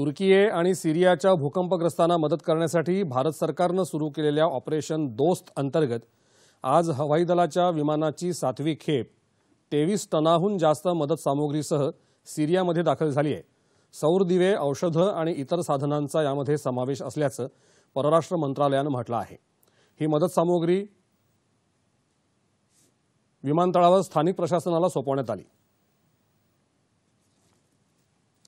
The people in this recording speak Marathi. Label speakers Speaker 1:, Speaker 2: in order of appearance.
Speaker 1: तुर्कीये आणि सिरियाच्या भूकंपग्रस्तांना मदत करण्यासाठी भारत सरकारनं सुरू केलेल्या ऑपरेशन दोस्त अंतर्गत आज हवाई दलाच्या विमानाची सातवी खेप तेवीस टनाहून जास्त मदत सामुग्रीसह सिरियामध्ये दाखल झाली आहे सौर दिवे औषधं आणि इतर साधनांचा यामध्ये समावेश असल्याचं परराष्ट्र मंत्रालयानं म्हटलं आहे ही मदत सामुग्री विमानतळावर स्थानिक प्रशासनाला सोपवण्यात आली